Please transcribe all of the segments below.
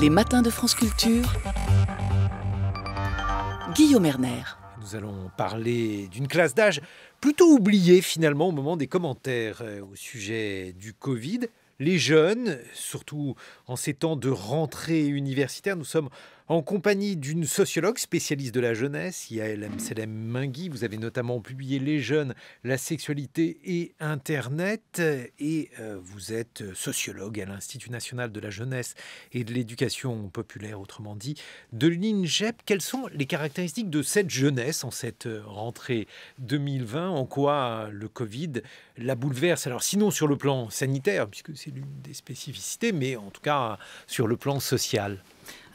Les matins de France Culture. Guillaume Erner. Nous allons parler d'une classe d'âge plutôt oubliée finalement au moment des commentaires euh, au sujet du Covid. Les jeunes, surtout en ces temps de rentrée universitaire, nous sommes en compagnie d'une sociologue spécialiste de la jeunesse, Yael Selem Mingui. Vous avez notamment publié Les jeunes, la sexualité et Internet. Et euh, vous êtes sociologue à l'Institut national de la jeunesse et de l'éducation populaire, autrement dit, de l'INJEP. Quelles sont les caractéristiques de cette jeunesse en cette euh, rentrée 2020 En quoi le Covid la bouleverse Alors, sinon sur le plan sanitaire, puisque c'est l'une des spécificités, mais en tout cas sur le plan social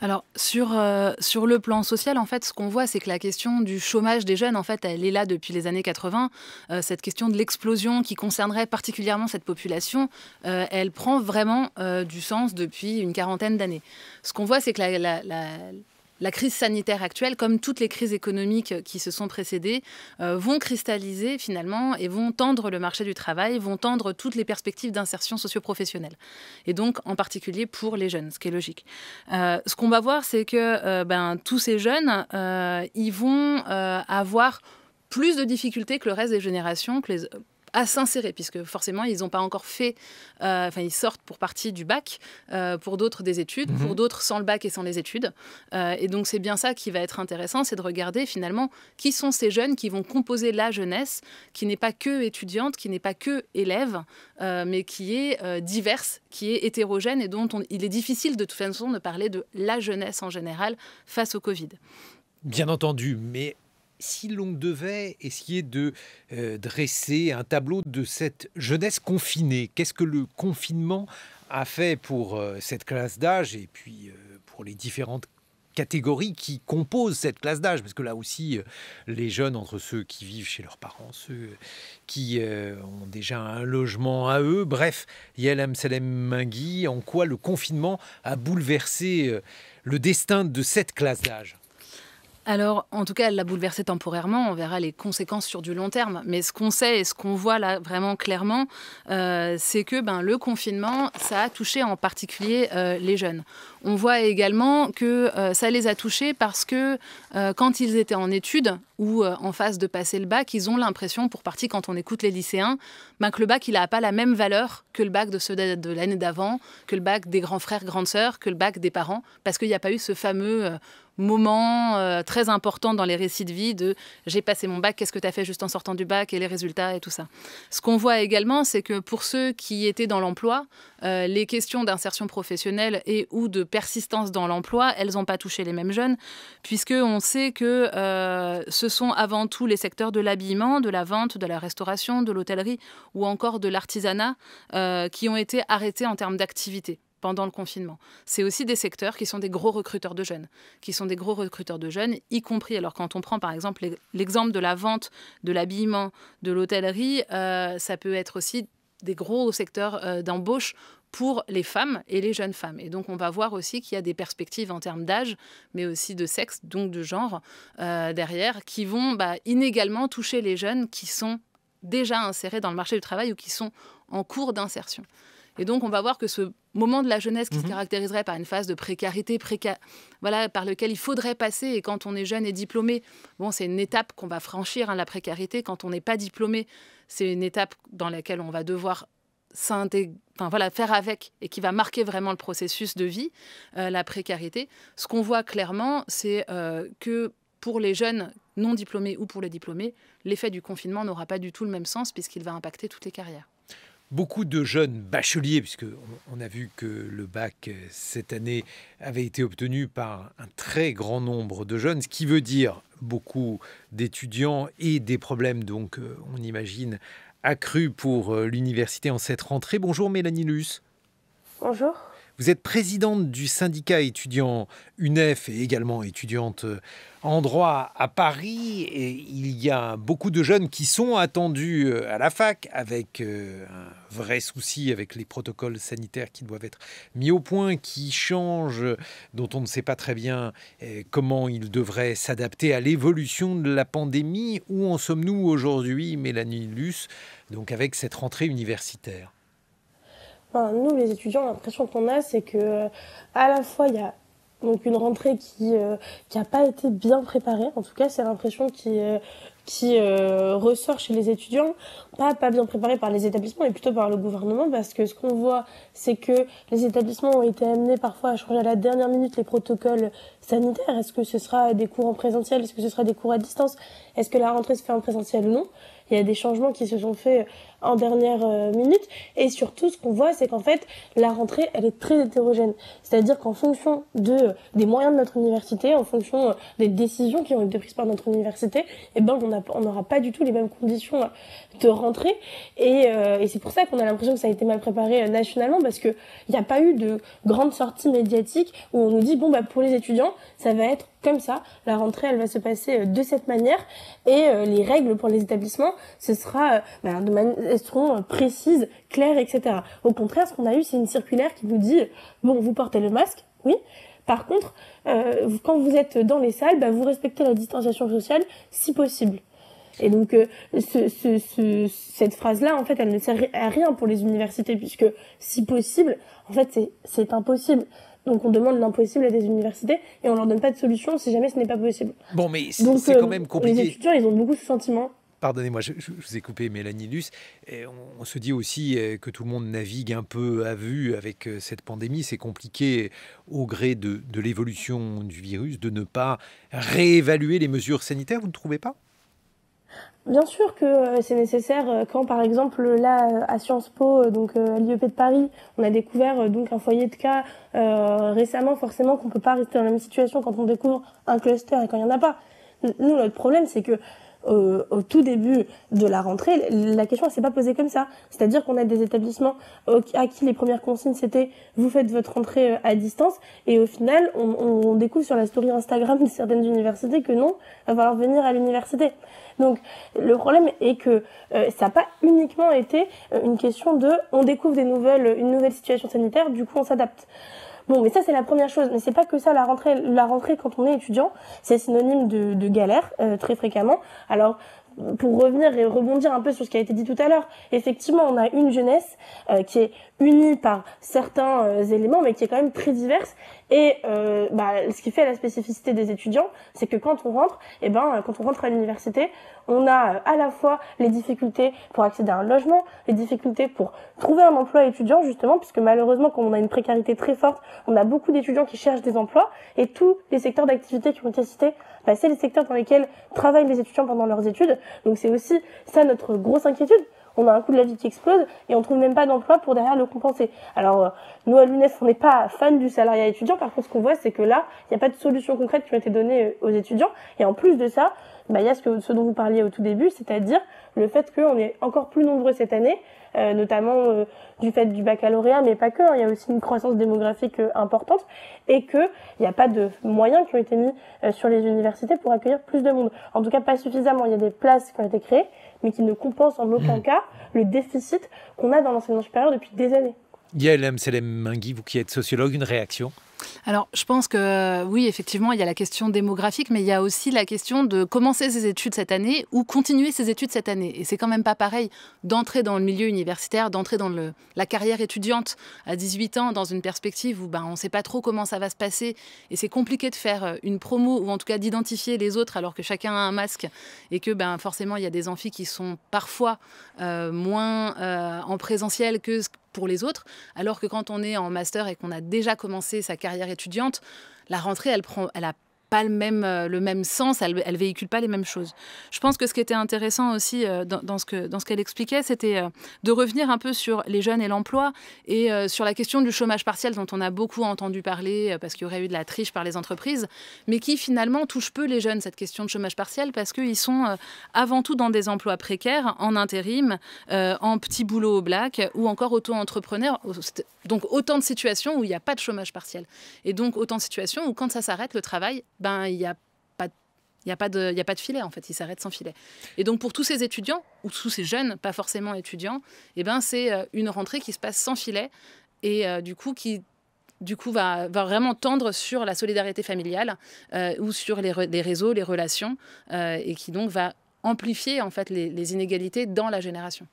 alors sur, euh, sur le plan social, en fait, ce qu'on voit, c'est que la question du chômage des jeunes, en fait, elle est là depuis les années 80. Euh, cette question de l'explosion qui concernerait particulièrement cette population, euh, elle prend vraiment du sens depuis une quarantaine d'années. Ce qu'on voit, c'est que la la crise sanitaire actuelle, comme toutes les crises économiques euh, qui se sont précédées, euh, vont cristalliser finalement et vont tendre le marché du travail, vont tendre toutes les perspectives d'insertion socio-professionnelle. Et donc, en particulier pour les jeunes, ce qui est logique. Euh, ce qu'on va voir, c'est que ben, tous ces jeunes, ils vont avoir plus de difficultés que le reste des générations, que les, à s'insérer, puisque forcément, ils n'ont pas encore fait, euh, enfin, ils sortent pour partie du bac, euh, pour d'autres des études, pour mhm. d'autres sans le bac et sans les études. Euh, et donc, c'est bien ça qui va être intéressant, c'est de regarder finalement qui sont ces jeunes qui vont composer la jeunesse, qui n'est pas que étudiante, qui n'est pas que élève, mais qui est diverse, qui est hétérogène et dont il est difficile de toute façon de parler de la jeunesse en général face au Covid. Bien entendu, mais si l'on devait essayer de euh, dresser un tableau de cette jeunesse confinée, qu'est-ce que le confinement a fait pour euh, cette classe d'âge et puis euh, pour les différentes catégories qui composent cette classe d'âge, parce que là aussi, les jeunes, entre ceux qui vivent chez leurs parents, ceux qui ont déjà un logement à eux, bref, Yael Amsalem Mingui, en quoi le confinement a bouleversé le destin de cette classe d'âge alors, en tout cas, elle l'a bouleversé temporairement. On verra les conséquences sur du long terme. Mais ce qu'on sait et ce qu'on voit là vraiment clairement, euh, c'est que ben, le confinement, ça a touché en particulier euh, les jeunes. On voit également que euh, ça les a touchés parce que quand ils étaient en études ou en phase de passer le bac, ils ont l'impression, pour partie quand on écoute les lycéens, ben, que le bac, il n'a pas la même valeur que le bac de ceux de l'année d'avant, que le bac des grands frères, grandes sœurs, que le bac des parents, parce qu'il n'y a pas eu ce fameux moment euh, très important dans les récits de vie de j'ai passé mon bac, qu'est-ce que tu as fait juste en sortant du bac et les résultats et tout ça. Ce qu'on voit également, c'est que pour ceux qui étaient dans l'emploi, euh, les questions d'insertion professionnelle et ou de persistance dans l'emploi, elles n'ont pas touché les mêmes jeunes, puisque on sait que euh, ce sont avant tout les secteurs de l'habillement, de la vente, de la restauration, de l'hôtellerie ou encore de l'artisanat qui ont été arrêtés en termes d'activité pendant le confinement. C'est aussi des secteurs qui sont des gros recruteurs de jeunes, qui sont des gros recruteurs de jeunes, y compris, alors quand on prend par exemple l'exemple de la vente, de l'habillement, de l'hôtellerie, euh, ça peut être aussi des gros secteurs euh, d'embauche pour les femmes et les jeunes femmes. Et donc on va voir aussi qu'il y a des perspectives en termes d'âge, mais aussi de sexe, donc de genre, euh, derrière, qui vont bah, inégalement toucher les jeunes qui sont déjà insérés dans le marché du travail ou qui sont en cours d'insertion. Et donc, on va voir que ce moment de la jeunesse qui se mhm. caractériserait par une phase de précarité, voilà, par lequel il faudrait passer. Et quand on est jeune et diplômé, bon, c'est une étape qu'on va franchir, hein, la précarité. Quand on n'est pas diplômé, c'est une étape dans laquelle on va devoir voilà, faire avec et qui va marquer vraiment le processus de vie, euh, la précarité. Ce qu'on voit clairement, c'est euh, que pour les jeunes non diplômés ou pour les diplômés, l'effet du confinement n'aura pas du tout le même sens puisqu'il va impacter toutes les carrières beaucoup de jeunes bacheliers, puisque on a vu que le bac euh, cette année avait été obtenu par un très grand nombre de jeunes, ce qui veut dire beaucoup d'étudiants et des problèmes, donc euh, on imagine, accrus pour euh, l'université en cette rentrée. Bonjour Mélanie Luce. Bonjour. Vous êtes présidente du syndicat étudiant UNEF et également étudiante euh, en droit à Paris. Et il y a beaucoup de jeunes qui sont attendus euh, à la fac avec euh, un vrai souci, avec les protocoles sanitaires qui doivent être mis au point, qui changent, dont on ne sait pas très bien comment ils devraient s'adapter à l'évolution de la pandémie. Où en sommes-nous aujourd'hui, Mélanie Luce, donc avec cette rentrée universitaire nous, les étudiants, l'impression qu'on a, c'est que euh, à la fois il y a donc une rentrée qui euh, qui a pas été bien préparée. En tout cas, c'est l'impression qui euh, qui euh, ressort chez les étudiants, pas pas bien préparée par les établissements, mais plutôt par le gouvernement, parce que ce qu'on voit, c'est que les établissements ont été amenés parfois à changer à la dernière minute les protocoles sanitaire Est-ce que ce sera des cours en présentiel Est-ce que ce sera des cours à distance Est-ce que la rentrée se fait en présentiel ou non Il y a des changements qui se sont faits euh, en dernière euh, minute. Et surtout, ce qu'on voit, c'est qu'en fait, la rentrée, elle est très hétérogène. C'est-à-dire qu'en fonction de, euh, des moyens de notre université, en fonction des décisions qui ont été prises par notre université, eh ben, on n'aura pas du tout les mêmes conditions de rentrée. Et, c'est pour ça qu'on a l'impression que ça a été mal préparé nationalement, parce que il n'y a pas eu de grande sortie médiatique où on nous dit, bon, bah, pour les étudiants, ça va être comme ça. La rentrée, elle va se passer euh, de cette manière. Et euh, les règles pour les établissements, ce sera, euh, ben, de elles seront précises, claires, etc. Au contraire, ce qu'on a eu, c'est une circulaire qui nous dit, bon, vous portez le masque, oui. Par contre, quand vous êtes dans les salles, ben, vous respectez la distanciation sociale si possible. Et donc, cette phrase-là, en fait, elle ne sert à rien pour les universités, puisque si possible, en fait, c'est impossible. Donc on demande l'impossible à des universités et on leur donne pas de solution si jamais ce n'est pas possible. Bon, mais c'est quand euh, même compliqué. Les étudiants, ils ont beaucoup ce sentiment pardonnez-moi, je, vous ai coupé, Mélanie on, se dit aussi euh, que tout le monde navigue un peu à vue avec euh, cette pandémie. C'est compliqué, au gré de l'évolution du virus, de ne pas réévaluer les mesures sanitaires, vous ne trouvez pas Bien sûr que euh, c'est nécessaire euh, quand par exemple là à Sciences Po euh, donc à l'IEP de Paris, on a découvert donc un foyer de cas récemment forcément qu'on peut pas rester dans la même situation quand on découvre un cluster et quand il n'y en a pas. Nous notre problème c'est que au tout début de la rentrée, la question ne s'est pas posée comme ça. C'est-à-dire qu'on a des établissements euh, à qui les premières consignes c'était vous faites votre rentrée euh, à distance et au final on, découvre sur la story Instagram de certaines universités que non, il va falloir venir à l'université. Donc le problème est que euh, ça n'a pas uniquement été une question de on découvre des nouvelles, une nouvelle situation sanitaire, du coup on s'adapte. Bon, mais ça c'est la première chose. Mais c'est pas que ça la rentrée. La rentrée quand on est étudiant, c'est synonyme de, galère euh, très fréquemment. Alors pour revenir et rebondir un peu sur ce qui a été dit tout à l'heure, effectivement, on a une jeunesse euh, qui est unie par certains euh, éléments, mais qui est quand même très diverse et euh, bah, ce qui fait la spécificité des étudiants, c'est que quand on rentre, et eh ben euh, quand on rentre à l'université, on a euh, à la fois les difficultés pour accéder à un logement, les difficultés pour trouver un emploi étudiant justement, puisque malheureusement quand on a une précarité très forte, on a beaucoup d'étudiants qui cherchent des emplois et tous les secteurs d'activité qui ont été cités, bah, c'est les secteurs dans lesquels travaillent les étudiants pendant leurs études. Donc c'est aussi ça notre grosse inquiétude, on a un coût de la vie qui explose et on trouve même pas d'emploi pour derrière le compenser. Alors euh, nous à l'UNES, on n'est pas fan du salariat étudiant. Par contre, ce qu'on voit, c'est que là, il n'y a pas de solution concrète qui ont été données euh, aux étudiants. Et en plus de ça, bah, il y a ce, que, ce dont vous parliez au tout début, c'est-à-dire le fait qu'on est encore plus nombreux cette année, euh, notamment du fait du baccalauréat, mais pas que. Hein. Il y a aussi une croissance démographique importante et que il n'y a pas de moyens qui ont été mis sur les universités pour accueillir plus de monde. En tout cas, pas suffisamment. Il y a des places qui ont été créées, mais qui ne compense en aucun mm. cas le déficit qu'on a dans l'enseignement supérieur depuis des années. Yael Selem Mingui, vous qui êtes sociologue, une réaction alors, je pense que euh, oui, effectivement, il y a la question démographique, mais il y a aussi la question de commencer ses études cette année ou continuer ses études cette année. Et c'est quand même pas pareil d'entrer dans le milieu universitaire, d'entrer dans le, la carrière étudiante à 18 ans dans une perspective où ben, on ne sait pas trop comment ça va se passer et c'est compliqué de faire euh, une promo ou en tout cas d'identifier les autres alors que chacun a un masque et que ben, forcément, il y a des amphis qui sont parfois euh, moins en présentiel que pour les autres, alors que quand on est en master et qu'on a déjà commencé sa carrière étudiante, la rentrée, elle, prend, elle a pas le même, euh, le même sens, elle, ne véhicule pas les mêmes choses. Je pense que ce qui était intéressant aussi euh, dans, ce que dans ce qu'elle expliquait, c'était euh, de revenir un peu sur les jeunes et l'emploi et sur la question du chômage partiel dont on a beaucoup entendu parler parce qu'il y aurait eu de la triche par les entreprises, mais qui finalement touche peu les jeunes cette question de chômage partiel parce qu'ils sont avant tout dans des emplois précaires, en intérim, en petit boulot au black ou encore auto-entrepreneurs. Donc autant de situations où il n'y a pas de chômage partiel et donc autant de situations où quand ça s'arrête le travail ben il n'y a pas il a, pas de, a pas de filet en fait, il s'arrête sans filet. Et donc pour tous ces étudiants, ou tous ces jeunes, pas forcément étudiants, et eh ben, c'est euh, une rentrée qui se passe sans filet et euh, du coup qui du coup, va, va, vraiment tendre sur la solidarité familiale euh, ou sur les, réseaux, les relations, et qui donc va amplifier en fait les, inégalités dans la génération.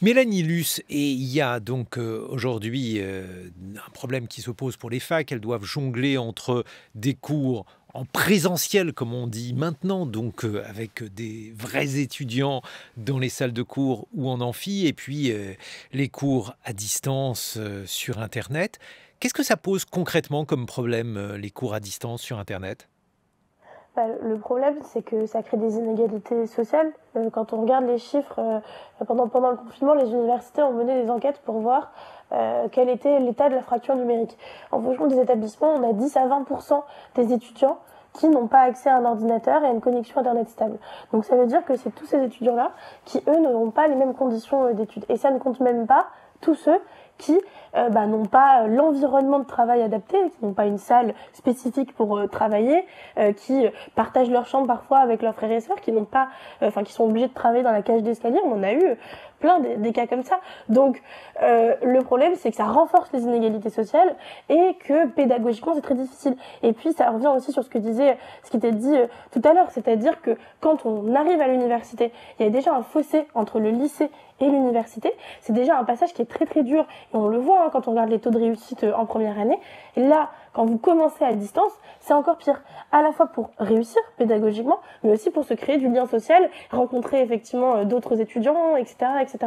Mélanie Luce, et il y a donc aujourd'hui un problème qui se pose pour les facs. Elles doivent jongler entre des cours en présentiel, comme on dit maintenant, donc euh, avec des vrais étudiants dans les salles de cours ou en amphi, et puis euh, les cours à distance euh, sur Internet. Qu'est-ce que ça pose concrètement comme problème, les cours à distance sur Internet bah, le problème, c'est que ça crée des inégalités sociales. quand on regarde les chiffres, pendant le confinement, les universités ont mené des enquêtes pour voir euh, quel était l'état de la fracture numérique. En fonction des établissements, on a 10 à 20% des étudiants qui n'ont pas accès à un ordinateur et à une connexion Internet stable. Donc ça veut dire que c'est tous ces étudiants-là qui, eux, n'auront pas les mêmes conditions euh, d'études. Et ça ne compte même pas tous ceux qui euh, bah, n'ont pas euh, l'environnement de travail adapté, qui n'ont pas une salle spécifique pour euh, travailler, qui partagent leur chambre parfois avec leurs frères et sœurs, qui n'ont pas, enfin qui sont obligés de travailler dans la cage d'escalier. On a eu plein des, cas comme ça. Donc le problème, c'est que ça renforce les inégalités sociales et que pédagogiquement c'est très difficile. Et puis ça revient aussi sur ce que disait, ce qui était dit tout à l'heure, c'est-à-dire que quand on arrive à l'université, il y a déjà un fossé entre le lycée et l'université. C'est déjà un passage qui est très très dur et on le voit hein, Hein, quand on regarde les taux de réussite euh, en première année. là, quand vous commencez à distance, c'est encore pire. À la fois pour réussir pédagogiquement, mais aussi pour se créer du lien social, rencontrer effectivement euh, d'autres étudiants, etc., etc.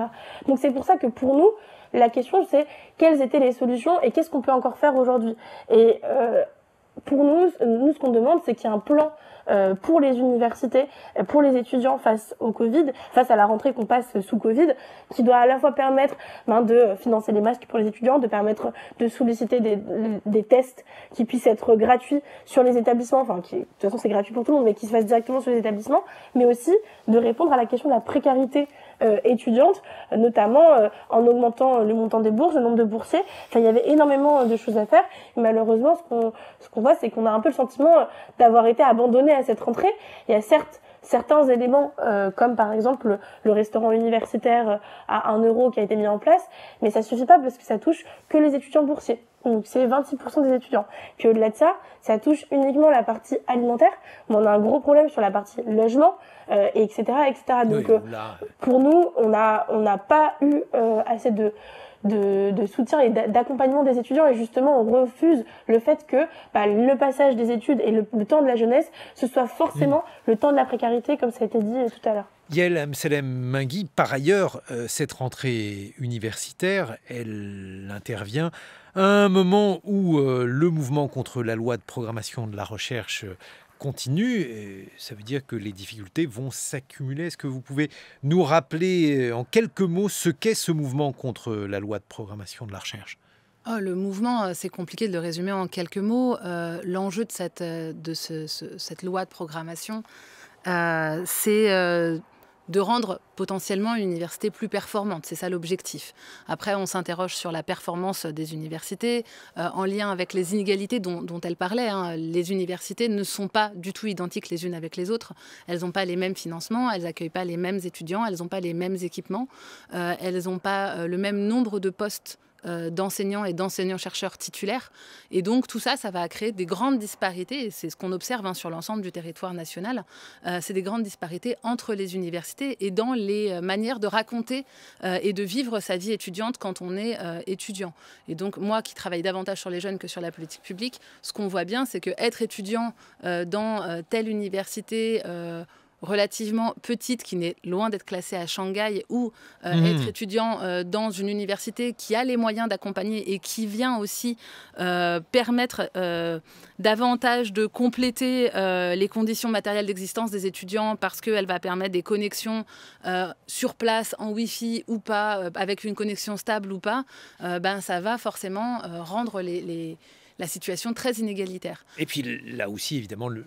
Donc c'est pour ça que pour nous, la question c'est quelles étaient les solutions et qu'est-ce qu'on peut encore faire aujourd'hui. Euh, pour nous, nous ce qu'on demande, c'est qu'il y ait un plan euh, pour les universités, euh, pour les étudiants face au Covid, face à la rentrée qu'on passe sous Covid, qui doit à la fois permettre ben, de financer les masques pour les étudiants, de permettre de solliciter des, des tests qui puissent être gratuits sur les établissements, enfin qui, de toute façon c'est gratuit pour tout le monde, mais qui se fassent directement sur les établissements, mais aussi de répondre à la question de la précarité euh, étudiantes, notamment euh, en augmentant euh, le montant des bourses, le nombre de boursiers. il y avait énormément de choses à faire. malheureusement, ce qu'on ce qu'on voit, c'est qu'on a un peu le sentiment d'avoir été abandonné à cette rentrée. Il y a certes certains éléments, comme par exemple le, restaurant universitaire à 1 euro qui a été mis en place, mais ça suffit pas parce que ça touche que les étudiants boursiers donc c'est 26% des étudiants. Puis au-delà de ça, ça touche uniquement la partie alimentaire, mais on a un gros problème sur la partie logement, euh, etc., Donc euh, pour nous, on a on n'a pas eu euh, assez de de, soutien et d'accompagnement des étudiants et justement on refuse le fait que bah, le passage des études et le, temps de la jeunesse ce soit forcément le temps de la précarité comme ça a été dit tout à l'heure. Yael Amselem Mingui, par ailleurs, euh, cette rentrée universitaire, elle intervient à un moment où euh, le mouvement contre la loi de programmation de la recherche euh, continue, ça veut dire que les difficultés vont s'accumuler. Est-ce que vous pouvez nous rappeler en quelques mots ce qu'est ce mouvement contre la loi de programmation de la recherche ah, le mouvement, c'est compliqué de le résumer en quelques mots. L'enjeu de, cette, de ce, cette loi de programmation, c'est de rendre potentiellement une université plus performante. C'est ça l'objectif. Après, on s'interroge sur la performance des universités euh, en lien avec les inégalités dont, elle parlait. Hein. Les universités ne sont pas du tout identiques les unes avec les autres. Elles n'ont pas les mêmes financements, elles n'accueillent pas les mêmes étudiants, elles n'ont pas les mêmes équipements, euh, elles n'ont pas euh, le même nombre de postes euh, d'enseignants et d'enseignants-chercheurs titulaires. Et donc tout ça, ça va créer des grandes disparités, et c'est ce qu'on observe hein, sur l'ensemble du territoire national, euh, c'est des grandes disparités entre les universités et dans les euh, manières de raconter et de vivre sa vie étudiante quand on est étudiant. Et donc moi qui travaille davantage sur les jeunes que sur la politique publique, ce qu'on voit bien, c'est qu'être être étudiant dans telle université, relativement petite, qui n'est loin d'être classée à Shanghai, ou euh, mhm. être étudiant euh, dans une université qui a les moyens d'accompagner et qui vient aussi euh, permettre davantage de compléter les conditions matérielles d'existence des étudiants parce qu'elle va permettre des connexions sur place, en Wi-Fi ou pas, avec une connexion stable ou pas, ben, ça va forcément rendre les, les la situation très inégalitaire. Et puis là aussi, évidemment, le,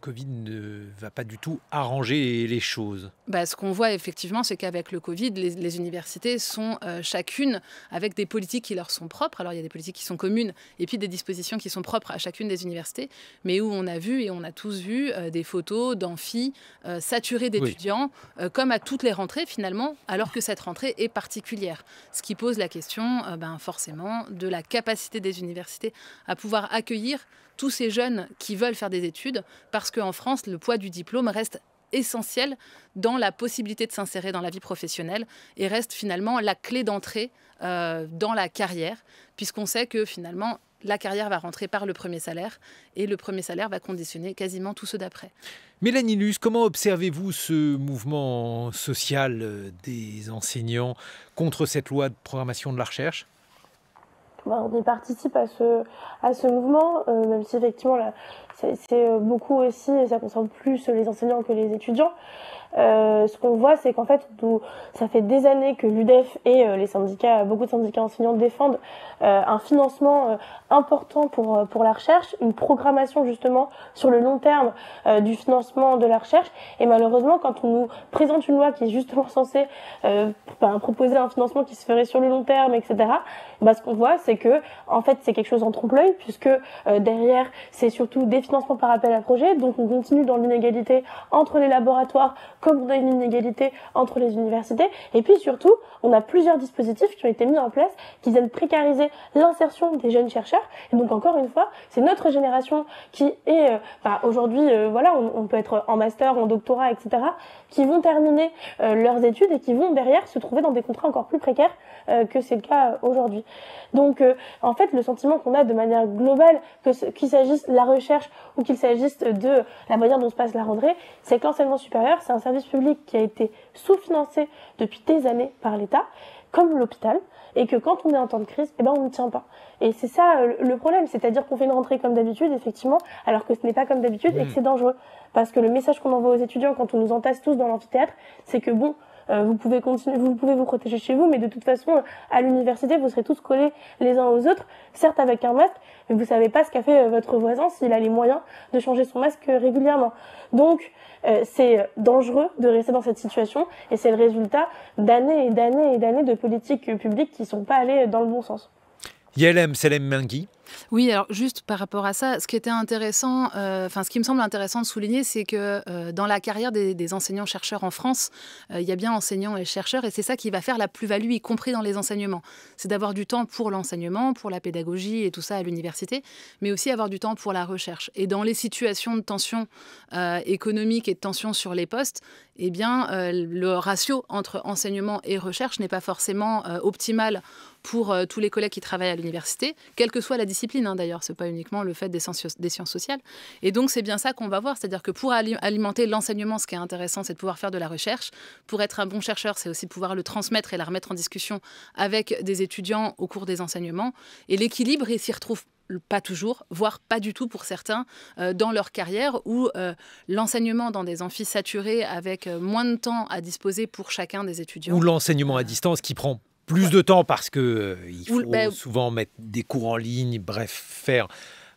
Covid ne va pas du tout arranger les choses. Bah, ce qu'on voit effectivement, c'est qu'avec le Covid, les, les universités sont euh, chacune avec des politiques qui leur sont propres. Alors il y a des politiques qui sont communes et puis des dispositions qui sont propres à chacune des universités, mais où on a vu et on a tous vu euh, des photos d'amphis euh, saturés d'étudiants, comme à toutes les rentrées finalement, alors que cette rentrée est particulière. Ce qui pose la question, ben, forcément, de la capacité des universités à à pouvoir accueillir tous ces jeunes qui veulent faire des études, parce qu'en France, le poids du diplôme reste essentiel dans la possibilité de s'insérer dans la vie professionnelle et reste finalement la clé d'entrée euh, dans la carrière, puisqu'on sait que finalement, la carrière va rentrer par le premier salaire et le premier salaire va conditionner quasiment tous ceux d'après. Mélanie comment observez-vous ce mouvement social euh, des enseignants contre cette loi de programmation de la recherche bah, on y participe à ce, mouvement, euh, même si effectivement c'est euh, beaucoup aussi, ça concerne plus les enseignants que les étudiants. Euh, ce qu'on voit, c'est qu'en fait, ça fait des années que l'UDEF et euh, les syndicats, beaucoup de syndicats enseignants défendent euh, un financement important pour, pour la recherche, une programmation justement sur le long terme du financement de la recherche. Et malheureusement, quand on nous présente une loi qui est justement censée ben, proposer un financement qui se ferait sur le long terme, etc., ben, ce qu'on voit, c'est que en fait, c'est quelque chose en trompe-l'œil, puisque derrière, c'est surtout des financements par appel à projet, donc on continue dans l'inégalité entre les laboratoires on a une inégalité entre les universités. Et puis surtout, on a plusieurs dispositifs qui ont été mis en place qui viennent précariser l'insertion des jeunes chercheurs. Et donc encore une fois, c'est notre génération qui est, euh, bah, aujourd'hui, euh, voilà, on, on peut être en master, en doctorat, etc qui vont terminer euh, leurs études et qui vont derrière se trouver dans des contrats encore plus précaires euh, que c'est le cas euh, aujourd'hui. Donc en fait le sentiment qu'on a de manière globale qu'il s'agisse de la recherche ou qu'il s'agisse de la manière dont se passe la rentrée, c'est que l'enseignement supérieur c'est un service public qui a été sous-financé depuis des années par l'État comme l'hôpital et que quand on est en temps de crise, eh ben on ne tient pas. Et c'est ça euh, le problème, c'est-à-dire qu'on fait une rentrée comme d'habitude, effectivement, alors que ce n'est pas comme d'habitude et que mm. c'est dangereux. Parce que le message qu'on envoie aux étudiants quand on nous entasse tous dans l'amphithéâtre, c'est que bon, euh, vous pouvez continuer, vous pouvez vous protéger chez vous, mais de toute façon, à l'université, vous serez tous collés les uns aux autres, certes avec un masque, mais vous savez pas ce qu'a fait euh, votre voisin s'il a les moyens de changer son masque euh, régulièrement. Donc, c'est dangereux de rester dans cette situation, et c'est le résultat d'années et d'années et d'années de politiques publiques qui sont pas allées dans le bon sens. Yelem Selem Menghi. Oui, alors juste par rapport à ça, ce qui était intéressant, euh, ce qui me semble intéressant de souligner, c'est que euh, dans la carrière des, enseignants-chercheurs en France, euh, il y a bien enseignants et chercheurs, et c'est ça qui va faire la plus-value, y compris dans les enseignements. C'est d'avoir du temps pour l'enseignement, pour la pédagogie et tout ça à l'université, mais aussi avoir du temps pour la recherche. Et dans les situations de tension économique et de tension sur les postes, eh bien, le ratio entre enseignement et recherche n'est pas forcément optimal pour euh, tous les collègues qui travaillent à l'université, quelle que soit la discipline hein, d'ailleurs, ce n'est pas uniquement le fait des sciences, sociales. Et donc c'est bien ça qu'on va voir, c'est-à-dire que pour alimenter l'enseignement, ce qui est intéressant, c'est de pouvoir faire de la recherche. Pour être un bon chercheur, c'est aussi pouvoir le transmettre et la remettre en discussion avec des étudiants au cours des enseignements. Et l'équilibre, il s'y retrouve pas toujours, voire pas du tout pour certains, euh, dans leur carrière, ou euh, l'enseignement dans des amphis saturés avec moins de temps à disposer pour chacun des étudiants. Ou l'enseignement à distance qui prend plus de temps parce que euh, il faut bah, souvent mettre des cours en ligne, bref, faire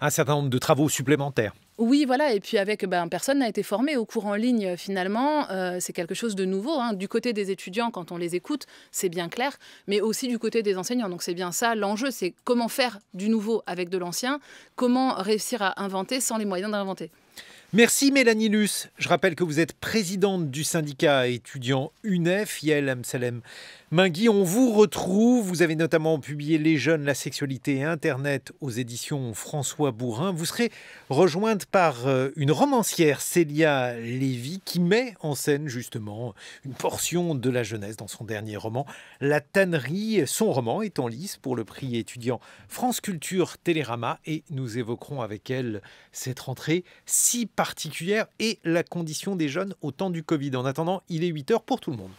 un certain nombre de travaux supplémentaires. Oui, voilà. Et puis avec, ben, personne n'a été formé au cours en ligne euh, finalement. Euh, c'est quelque chose de nouveau. Hein. Du côté des étudiants, quand on les écoute, c'est bien clair, mais aussi du côté des enseignants. Donc c'est bien ça l'enjeu, c'est comment faire du nouveau avec de l'ancien, comment réussir à inventer sans les moyens d'inventer. Merci Mélanie Luce. Je rappelle que vous êtes présidente du syndicat étudiant UNEF, Yael Amsalem Mingui, on vous retrouve. Vous avez notamment publié Les jeunes, la sexualité et Internet aux éditions François Bourrin. Vous serez rejointe par euh, une romancière, Célia Lévy, qui met en scène justement une portion de la jeunesse dans son dernier roman, La Tannerie. Son roman est en lice pour le prix étudiant France Culture Télérama et nous évoquerons avec elle cette rentrée si particulière et la condition des jeunes au temps du Covid. En attendant, il est 8 heures pour tout le monde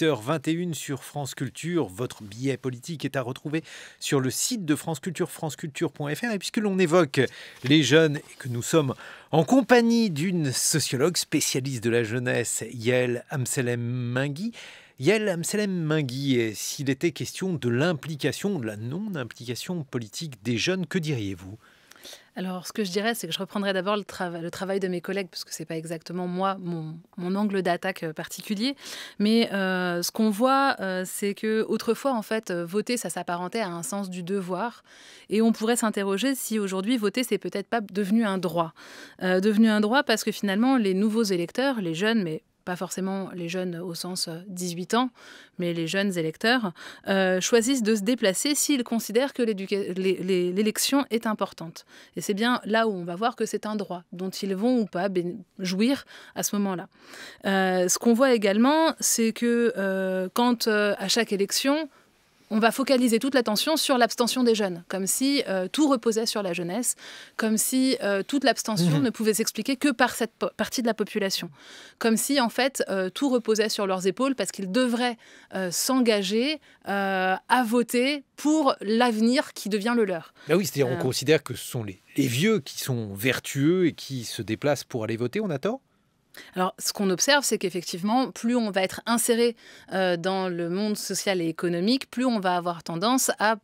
h 21 sur France Culture. Votre billet politique est à retrouver sur le site de France Culture, franceculture.fr. Et puisque l'on évoque les jeunes et que nous sommes en compagnie d'une sociologue spécialiste de la jeunesse, Yael Amselem Mingui, Yael Amselem Mingui, s'il était question de l'implication, de la non-implication politique des jeunes, que diriez-vous alors, ce que je dirais, c'est que je reprendrai d'abord le, travail de mes collègues, parce que ce n'est pas exactement moi, mon, angle d'attaque euh, particulier. Mais euh, ce qu'on voit, euh, c'est que autrefois, en fait, voter, ça s'apparentait à un sens du devoir. Et on pourrait s'interroger si aujourd'hui, voter, c'est peut-être pas devenu un droit. devenu un droit parce que finalement, les nouveaux électeurs, les jeunes, mais pas forcément les jeunes au sens 18 euh, ans, mais les jeunes électeurs, euh, choisissent de se déplacer s'ils considèrent que l'élection est importante. Et c'est bien là où on va voir que c'est un droit dont ils vont ou pas jouir à ce moment-là. Euh, ce qu'on voit également, c'est que quand à chaque élection, on va focaliser toute l'attention sur l'abstention des jeunes, comme si euh, tout reposait sur la jeunesse, comme si euh, toute l'abstention mhm. ne pouvait s'expliquer que par cette partie de la population, comme si en fait euh, tout reposait sur leurs épaules parce qu'ils devraient s'engager à voter pour l'avenir qui devient le leur. Ah oui, c'est-à-dire on considère que ce sont les, les vieux qui sont vertueux et qui se déplacent pour aller voter, on a tort alors, ce qu'on observe, c'est qu'effectivement, plus on va être inséré euh, dans le monde social et économique, plus on va avoir tendance à,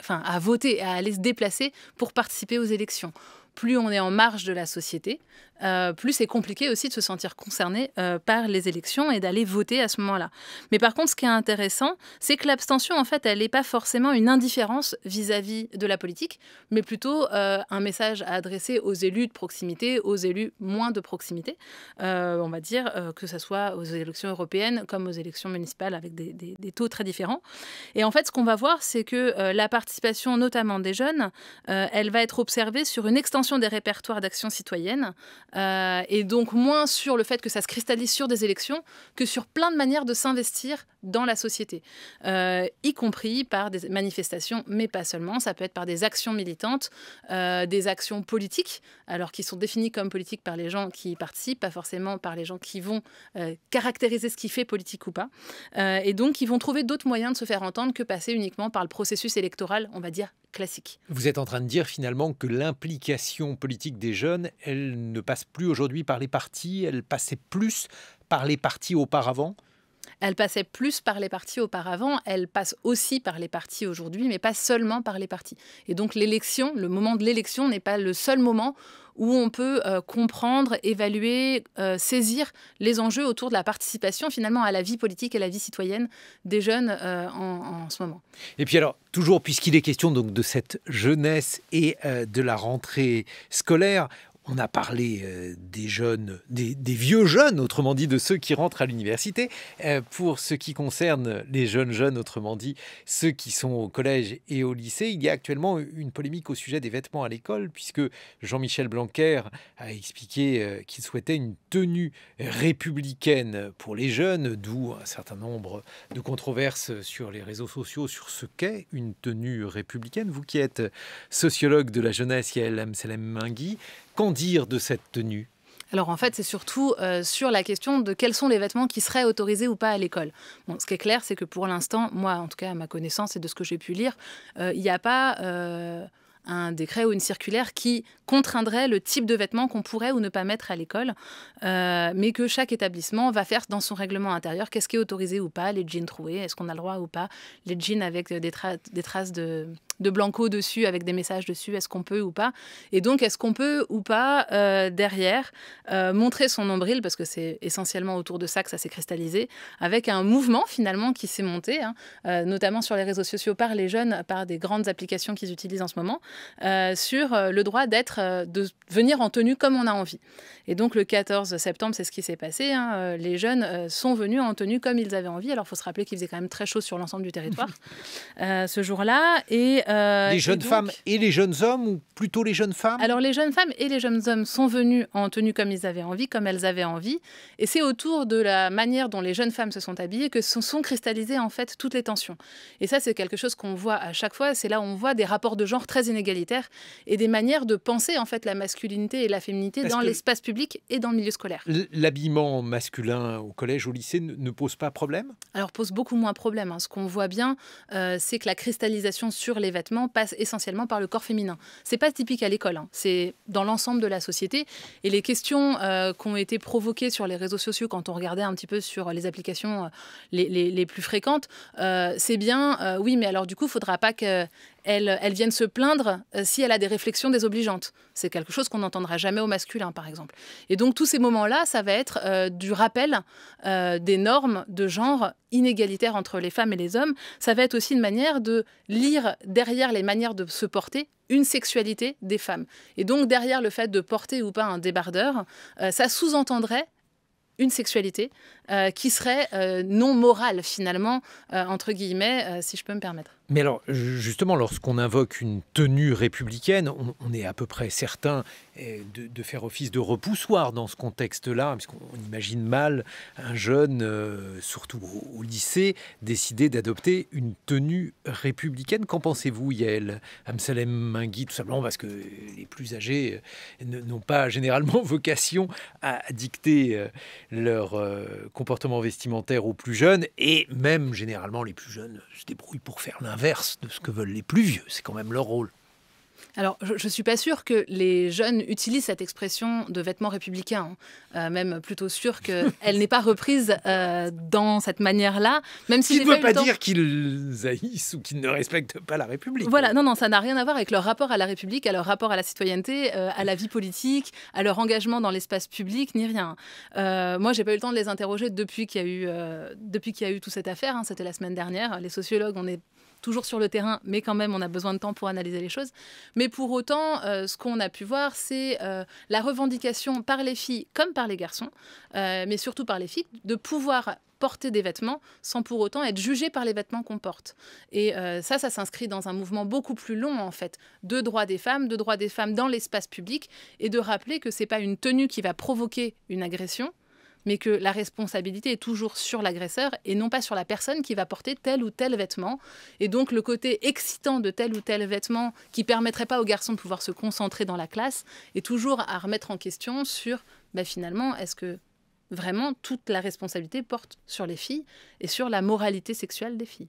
enfin, à voter, à aller se déplacer pour participer aux élections. Plus on est en marge de la société, euh, plus c'est compliqué aussi de se sentir concerné euh, par les élections et d'aller voter à ce moment-là. Mais par contre, ce qui est intéressant, c'est que l'abstention, en fait, elle n'est pas forcément une indifférence vis-à-vis de la politique, mais plutôt euh, un message à adresser aux élus de proximité, aux élus moins de proximité, on va dire, que ce soit aux élections européennes comme aux élections municipales avec des, des taux très différents. Et en fait, ce qu'on va voir, c'est que la participation, notamment des jeunes, elle va être observée sur une extension des répertoires d'action citoyenne euh, et donc moins sur le fait que ça se cristallise sur des élections que sur plein de manières de s'investir dans la société, euh, y compris par des manifestations, mais pas seulement. Ça peut être par des actions militantes, euh, des actions politiques, alors qui sont définies comme politiques par les gens qui y participent, pas forcément par les gens qui vont caractériser ce qui fait politique ou pas, et donc ils vont trouver d'autres moyens de se faire entendre que passer uniquement par le processus électoral, on va dire classique. Vous êtes en train de dire finalement que l'implication politique des jeunes, elle ne passe plus aujourd'hui par les partis, elle passait plus par les partis auparavant elle passait plus par les partis auparavant, elle passe aussi par les partis aujourd'hui, mais pas seulement par les partis. Et donc l'élection, le moment de l'élection n'est pas le seul moment où on peut euh, comprendre, évaluer, euh, saisir les enjeux autour de la participation finalement à la vie politique et à la vie citoyenne des jeunes euh, en, en, ce moment. Et puis alors, toujours puisqu'il est question donc de cette jeunesse et de la rentrée scolaire, on a parlé euh, des jeunes, des, vieux jeunes, autrement dit de ceux qui rentrent à l'université. Euh, pour ce qui concerne les jeunes jeunes, autrement dit ceux qui sont au collège et au lycée, il y a actuellement une polémique au sujet des vêtements à l'école, puisque Jean-Michel Blanquer a expliqué euh, qu'il souhaitait une tenue républicaine pour les jeunes, d'où un certain nombre de controverses sur les réseaux sociaux sur ce qu'est une tenue républicaine. Vous qui êtes sociologue de la jeunesse, Yael Amselem Mingui, Qu'en dire de cette tenue alors en fait, c'est surtout euh, sur la question de quels sont les vêtements qui seraient autorisés ou pas à l'école. ce qui est clair, c'est que pour l'instant, moi, en tout cas à ma connaissance et de ce que j'ai pu lire, euh, il n'y a pas euh, un décret ou une circulaire qui contraindrait le type de vêtements qu'on pourrait ou ne pas mettre à l'école, mais que chaque établissement va faire dans son règlement intérieur qu'est-ce qui est autorisé ou pas, les jeans troués, est-ce qu'on a le droit ou pas, les jeans avec des traces de de Blanco dessus avec des messages dessus, est-ce qu'on peut ou pas Et donc, est-ce qu'on peut ou pas, euh, derrière, euh, montrer son nombril, parce que c'est essentiellement autour de ça que ça s'est cristallisé, avec un mouvement finalement qui s'est monté, hein, euh, notamment sur les réseaux sociaux par les jeunes, par des grandes applications qu'ils utilisent en ce moment, sur le droit d'être, de venir en tenue comme on a envie. Et donc, le 14 septembre, c'est ce qui s'est passé. Hein, les jeunes sont venus en tenue comme ils avaient envie. Alors, il faut se rappeler qu'il faisait quand même très chaud sur l'ensemble du territoire ce jour-là. Et euh, les jeunes femmes et les jeunes hommes, ou plutôt les jeunes femmes Alors les jeunes femmes et les jeunes hommes sont venus en tenue comme ils avaient envie, comme elles avaient envie. Et c'est autour de la manière dont les jeunes femmes se sont habillées que se sont cristallisées en fait toutes les tensions. Et ça, c'est quelque chose qu'on voit à chaque fois. C'est là où on voit des rapports de genre très inégalitaires et des manières de penser en fait la masculinité et la féminité dans l'espace public et dans le milieu scolaire. L'habillement masculin au collège, au lycée, ne pose pas problème Alors pose beaucoup moins problème. Hein. Ce qu'on voit bien, euh, c'est que la cristallisation sur les vêtements passe essentiellement par le corps féminin. C'est pas typique à l'école, hein. c'est dans l'ensemble de la société. Et les questions euh, qui ont été provoquées sur les réseaux sociaux quand on regardait un petit peu sur les applications euh, les, plus fréquentes, euh, c'est bien, oui, mais alors du coup, il faudra pas que elles, viennent se plaindre euh, si elle a des réflexions désobligeantes. C'est quelque chose qu'on n'entendra jamais au masculin, par exemple. Et donc, tous ces moments-là, ça va être euh, du rappel euh, des normes de genre inégalitaires entre les femmes et les hommes. Ça va être aussi une manière de lire derrière les manières de se porter une sexualité des femmes. Et donc, derrière le fait de porter ou pas un débardeur, ça sous-entendrait une sexualité qui serait non morale finalement, entre guillemets, si je peux me permettre. Mais alors, justement, lorsqu'on invoque une tenue républicaine, on, est à peu près certain eh, de, faire office de repoussoir dans ce contexte-là, puisqu'on imagine mal un jeune, euh, surtout au, lycée, décider d'adopter une tenue républicaine. Qu'en pensez-vous, Yael Amsalem Mingui, tout simplement parce que les plus âgés euh, n'ont pas généralement vocation à dicter euh, leur comportement vestimentaire aux plus jeunes, et même généralement les plus jeunes se débrouillent pour faire l'inverse de ce que veulent les plus vieux. C'est quand même leur rôle. Alors, je ne suis pas sûre que les jeunes utilisent cette expression de vêtements républicains, hein. euh, même plutôt sûre qu'elle n'est pas reprise euh, dans cette manière-là, même si... ne veut pas dire qu'ils haïssent ou qu'ils ne respectent pas la République. Voilà, non, non, ça n'a rien à voir avec leur rapport à la République, à leur rapport à la citoyenneté, euh, à la vie politique, à leur engagement dans l'espace public, ni rien. moi, j'ai pas eu le temps de les interroger depuis qu'il y, a eu, depuis qu'il y a eu toute cette affaire, hein. c'était la semaine dernière. Les sociologues, on est toujours sur le terrain, mais quand même, on a besoin de temps pour analyser les choses. Mais pour autant, euh, ce qu'on a pu voir, c'est euh, la revendication par les filles comme par les garçons, euh, mais surtout par les filles, de pouvoir porter des vêtements sans pour autant être jugé par les vêtements qu'on porte. Et ça, ça s'inscrit dans un mouvement beaucoup plus long, en fait, de droits des femmes, de droits des femmes dans l'espace public, et de rappeler que ce n'est pas une tenue qui va provoquer une agression, mais que la responsabilité est toujours sur l'agresseur et non pas sur la personne qui va porter tel ou tel vêtement. Et donc le côté excitant de tel ou tel vêtement qui permettrait pas aux garçons de pouvoir se concentrer dans la classe est toujours à remettre en question sur bah, finalement est-ce que vraiment toute la responsabilité porte sur les filles et sur la moralité sexuelle des filles.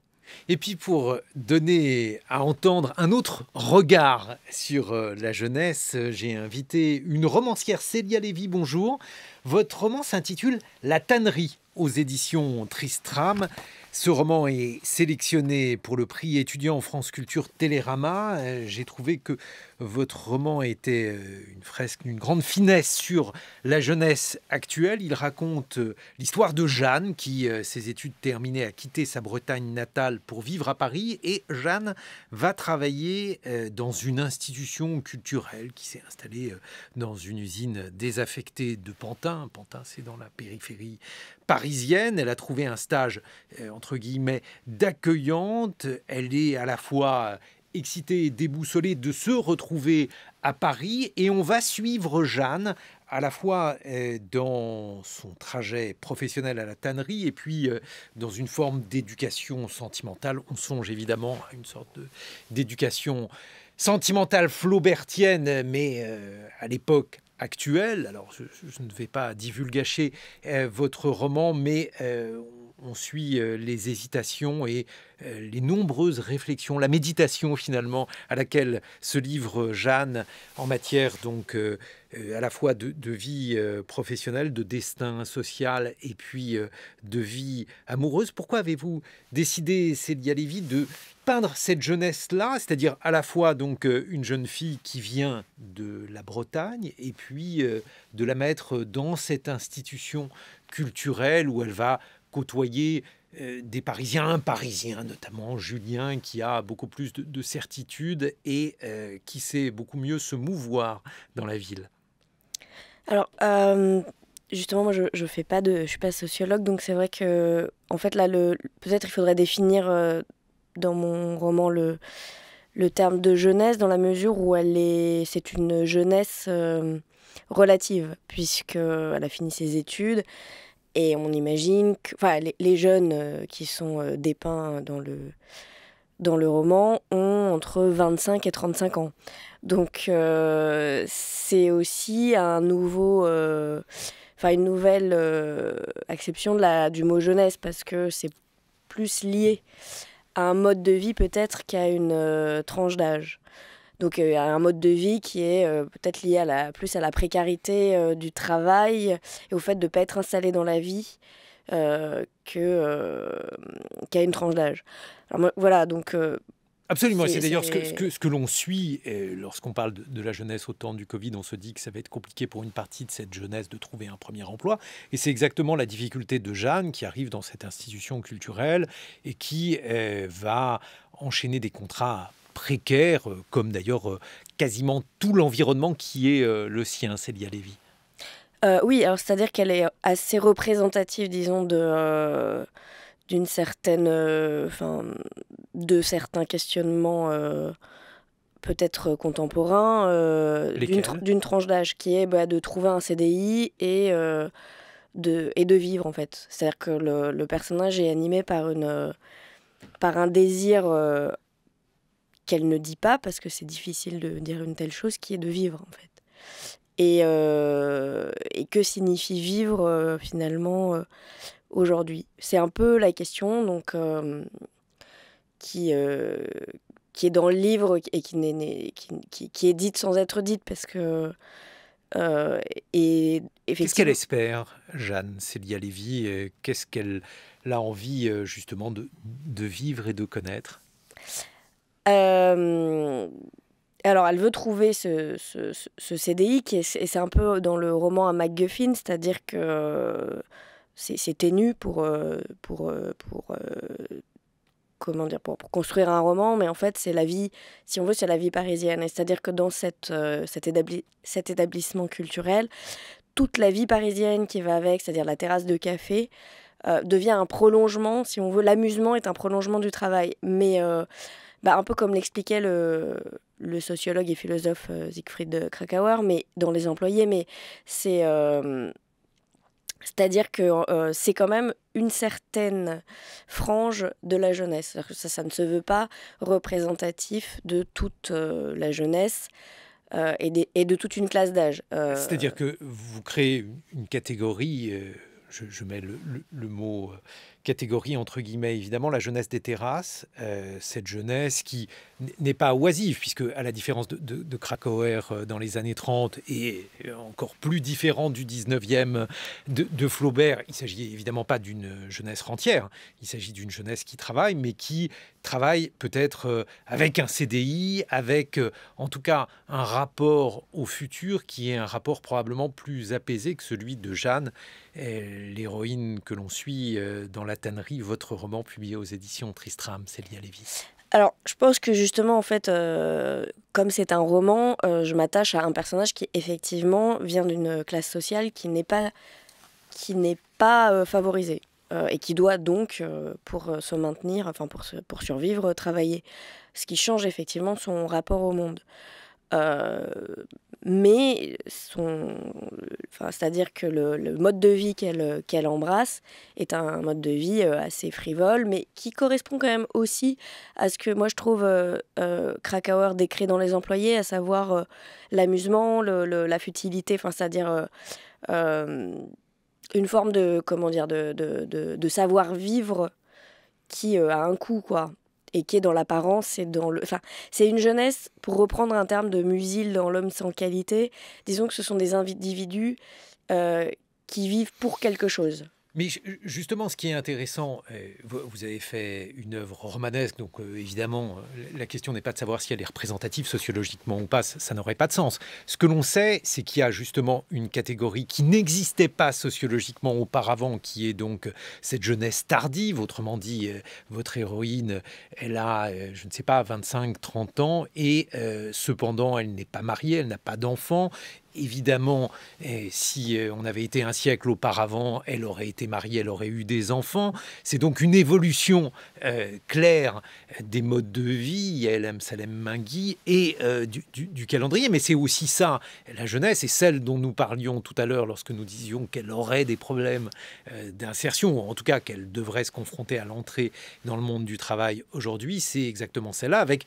Et puis pour donner à entendre un autre regard sur euh, la jeunesse, euh, j'ai invité une romancière, Célia Lévy, bonjour. Votre roman s'intitule La tannerie aux éditions Tristram. Ce roman est sélectionné pour le prix étudiant en France Culture Télérama. Euh, j'ai trouvé que votre roman était euh, une fresque d'une grande finesse sur la jeunesse actuelle. Il raconte euh, l'histoire de Jeanne qui, euh, ses études terminées, a quitté sa Bretagne natale pour vivre à Paris. Et Jeanne va travailler dans une institution culturelle qui s'est installée dans une usine désaffectée de Pantin. Pantin, c'est dans la périphérie parisienne. Elle a trouvé un stage, entre guillemets, d'accueillante. Elle est à la fois excité et déboussolé de se retrouver à Paris et on va suivre Jeanne à la fois euh, dans son trajet professionnel à la tannerie et puis euh, dans une forme d'éducation sentimentale. On songe évidemment à une sorte d'éducation sentimentale flaubertienne, mais euh, à l'époque actuelle. Alors je, ne vais pas divulgacher votre roman, mais on suit euh, les hésitations et euh, les nombreuses réflexions, la méditation finalement à laquelle se livre euh, Jeanne en matière donc à la fois de, vie professionnelle, de destin social et puis de vie amoureuse. Pourquoi avez-vous décidé, Célia Lévy, de peindre cette jeunesse-là, c'est-à-dire à la fois donc une jeune fille qui vient de la Bretagne et puis de la mettre dans cette institution culturelle où elle va côtoyer euh, des Parisiens, Parisiens notamment, Julien qui a beaucoup plus de, certitude et euh, qui sait beaucoup mieux se mouvoir dans la ville Alors, euh, justement, moi je, je fais pas de, je suis pas sociologue, donc c'est vrai que, en fait, là, peut-être il faudrait définir dans mon roman le, le terme de jeunesse dans la mesure où elle est, c'est une jeunesse relative puisque elle a fini ses études et on imagine que enfin, les, jeunes euh, qui sont euh, dépeints dans le, dans le roman ont entre 25 et 35 ans. Donc euh, c'est aussi un nouveau, une nouvelle exception acception de la, du mot jeunesse parce que c'est plus lié à un mode de vie peut-être qu'à une tranche d'âge. Donc il y a un mode de vie qui est euh, peut-être lié à la, plus à la précarité euh, du travail et au fait de ne pas être installé dans la vie euh, que qu'à une tranche d'âge. voilà, donc... Absolument, c'est d'ailleurs ce que, ce que, l'on suit lorsqu'on parle de, de, la jeunesse au temps du Covid, on se dit que ça va être compliqué pour une partie de cette jeunesse de trouver un premier emploi. Et c'est exactement la difficulté de Jeanne qui arrive dans cette institution culturelle et qui va enchaîner des contrats précaire, euh, comme d'ailleurs euh, quasiment tout l'environnement qui est euh, le sien, Célia Lévy. Euh, oui, alors c'est-à-dire qu'elle est assez représentative, disons, de d'une certaine, enfin, de certains questionnements peut-être contemporains, d'une, tranche d'âge qui est bah, de trouver un CDI et de et de vivre en fait. C'est-à-dire que le, le, personnage est animé par une par un désir qu'elle ne dit pas parce que c'est difficile de dire une telle chose qui est de vivre en fait. Et, euh, et que signifie vivre euh, finalement euh, aujourd'hui C'est un peu la question donc qui qui est dans le livre et qui, n'est, qui, qui, est dite sans être dite parce que et qu'est-ce qu'elle espère Jeanne Célia Lévy Qu'est-ce qu'elle a envie justement de, de vivre et de connaître euh, alors, elle veut trouver ce, ce, ce CDI, qui est, et c'est un peu dans le roman à MacGuffin, c'est-à-dire que c'est ténu pour, euh, pour, euh, pour, comment dire, pour, construire un roman, mais en fait, c'est la vie, si on veut, c'est la vie parisienne. C'est-à-dire que dans cette, cet, établi cet, établissement culturel, toute la vie parisienne qui va avec, c'est-à-dire la terrasse de café, devient un prolongement, si on veut, l'amusement est un prolongement du travail. Mais bah, un peu comme l'expliquait le, le, sociologue et philosophe euh, Siegfried Krakauer, mais dans les employés, mais c'est euh, c'est-à-dire que euh, c'est quand même une certaine frange de la jeunesse. ça, ça ne se veut pas représentatif de toute la jeunesse. Et, et, de toute une classe d'âge. C'est-à-dire que vous créez une catégorie, je, mets le, le mot catégorie entre guillemets. Évidemment, la jeunesse des terrasses, euh, cette jeunesse qui n'est pas oisif puisque à la différence de, Krakauer euh, dans les années 30 et euh, encore plus différent du 19e de, Flaubert, il s'agit évidemment pas d'une jeunesse rentière, il s'agit d'une jeunesse qui travaille, mais qui travaille peut-être euh, avec un CDI, avec en tout cas un rapport au futur qui est un rapport probablement plus apaisé que celui de Jeanne, l'héroïne que l'on suit dans la tannerie, votre roman publié aux éditions Tristram, Célia Lévis. Alors, je pense que justement, en fait, euh, comme c'est un roman, euh, je m'attache à un personnage qui effectivement vient d'une classe sociale qui n'est pas, qui euh, favorisée et qui doit donc, pour se maintenir, enfin pour survivre, travailler. Ce qui change effectivement son rapport au monde. Euh, mais son, enfin, c'est-à-dire que le, mode de vie qu'elle qu'elle embrasse est un mode de vie euh, assez frivole, mais qui correspond quand même aussi à ce que moi je trouve euh, euh Krakauer décrit dans les employés, à savoir l'amusement, la futilité, enfin, c'est-à-dire une forme de comment dire de, de, de, de savoir vivre qui a un coût quoi et qui est dans l'apparence et dans le. Enfin, c'est une jeunesse, pour reprendre un terme de Musil dans L'homme sans qualité, disons que ce sont des individus euh, qui vivent pour quelque chose. Mais justement, ce qui est intéressant, euh, vous avez fait une œuvre romanesque, donc euh, évidemment, euh, la question n'est pas de savoir si elle est représentative sociologiquement ou pas, ça n'aurait pas de sens. Ce que l'on sait, c'est qu'il y a justement une catégorie qui n'existait pas sociologiquement auparavant, qui est donc cette jeunesse tardive, autrement dit, votre héroïne, elle a, je ne sais pas, 25, 30 ans, et cependant, elle n'est pas mariée, elle n'a pas d'enfant, Évidemment, eh, si euh, on avait été un siècle auparavant, elle aurait été mariée, elle aurait eu des enfants. C'est donc une évolution euh, claire euh, des modes de vie, elle aime Salem Mingui, et du, du, calendrier. Mais c'est aussi ça, la jeunesse, et celle dont nous parlions tout à l'heure lorsque nous disions qu'elle aurait des problèmes d'insertion, ou en tout cas qu'elle devrait se confronter à l'entrée dans le monde du travail aujourd'hui, c'est exactement celle-là, avec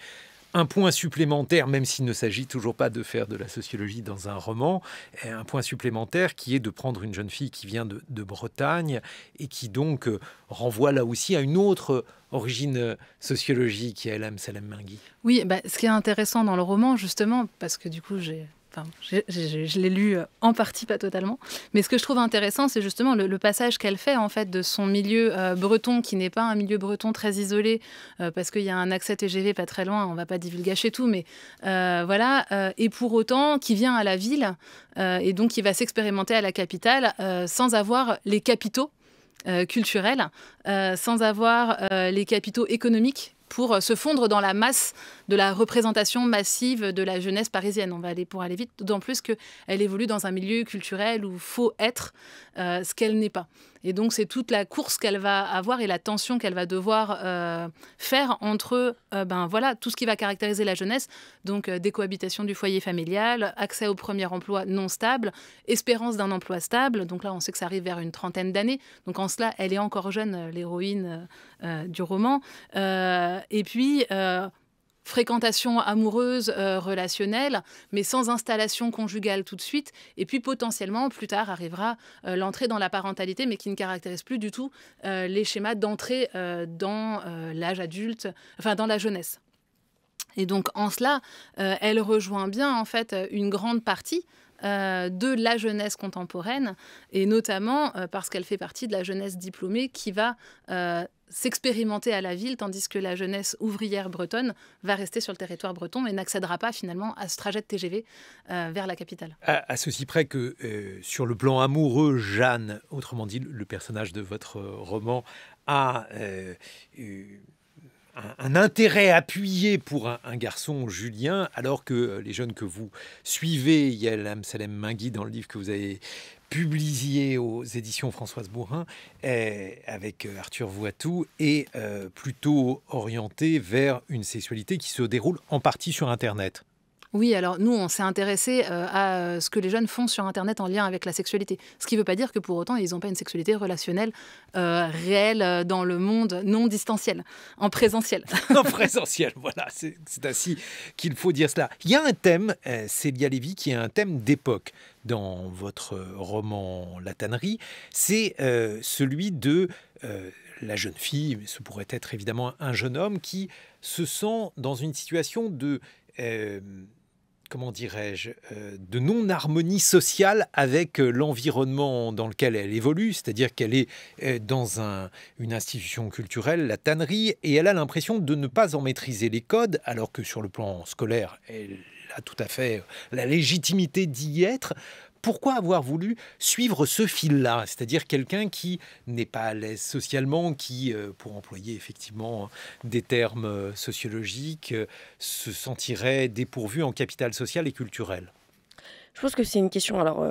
un point supplémentaire, même s'il ne s'agit toujours pas de faire de la sociologie dans un roman, un point supplémentaire qui est de prendre une jeune fille qui vient de, Bretagne et qui donc euh, renvoie là aussi à une autre origine euh, sociologique, qui est Salem Mingui. Oui, bah, ce qui est intéressant dans le roman, justement, parce que du coup j'ai je, l'ai lu euh, en partie, pas totalement. Mais ce que je trouve intéressant, c'est justement le, passage qu'elle fait en fait de son milieu euh, breton, qui n'est pas un milieu breton très isolé, euh, parce qu'il y a un accès TGV pas très loin. On va pas divulgacher tout, mais voilà. et pour autant, qui vient à la ville et donc qui va s'expérimenter à la capitale sans avoir les capitaux. culturels, sans avoir les capitaux économiques pour euh, se fondre dans la masse de la représentation massive de la jeunesse parisienne. On va aller pour aller vite, d'autant plus qu'elle évolue dans un milieu culturel où faut être euh, ce qu'elle n'est pas. Et donc, c'est toute la course qu'elle va avoir et la tension qu'elle va devoir euh, faire entre euh, ben, voilà, tout ce qui va caractériser la jeunesse, donc euh, décohabitation du foyer familial, accès au premier emploi non stable, espérance d'un emploi stable. Donc là, on sait que ça arrive vers une trentaine d'années. Donc en cela, elle est encore jeune, l'héroïne du roman. et puis fréquentation amoureuse, euh, relationnelle, mais sans installation conjugale tout de suite. Et puis potentiellement, plus tard, arrivera euh, l'entrée dans la parentalité, mais qui ne caractérise plus du tout euh, les schémas d'entrée dans l'âge adulte, enfin dans la jeunesse. Et donc en cela, elle rejoint bien en fait une grande partie de la jeunesse contemporaine, et notamment parce qu'elle fait partie de la jeunesse diplômée qui va s'expérimenter à la ville, tandis que la jeunesse ouvrière bretonne va rester sur le territoire breton et n'accédera pas finalement à ce trajet de TGV euh, vers la capitale. À, ceci près que euh, sur le plan amoureux, Jeanne, autrement dit le personnage de votre euh, roman, a un, intérêt appuyé pour un, garçon, Julien, alors que euh, les jeunes que vous suivez, il y a Amsalem Mingui dans le livre que vous avez publié aux éditions Françoise Bourrin avec euh, Arthur Voitou est euh, plutôt orienté vers une sexualité qui se déroule en partie sur Internet. Oui, alors nous, on s'est intéressé euh, à euh, ce que les jeunes font sur Internet en lien avec la sexualité. Ce qui ne veut pas dire que pour autant, ils n'ont pas une sexualité relationnelle euh, réelle dans le monde non distanciel, en présentiel. en présentiel, voilà, c'est ainsi qu'il faut dire cela. Il y a un thème, Célia Lévy, qui est un thème d'époque dans votre roman La tannerie, c'est celui de la jeune fille, mais ce pourrait être évidemment un jeune homme qui se sent dans une situation de comment dirais-je, euh, de non-harmonie sociale avec euh, l'environnement dans lequel elle évolue, c'est-à-dire qu'elle est euh, dans une institution culturelle, la tannerie, et elle a l'impression de ne pas en maîtriser les codes, alors que sur le plan scolaire, elle a tout à fait la légitimité d'y être pourquoi avoir voulu suivre ce fil-là C'est-à-dire quelqu'un qui n'est pas à l'aise socialement, qui, euh, pour employer effectivement hein, des termes euh, sociologiques, euh, se sentirait dépourvu en capital social et culturel Je pense que c'est une question. Alors.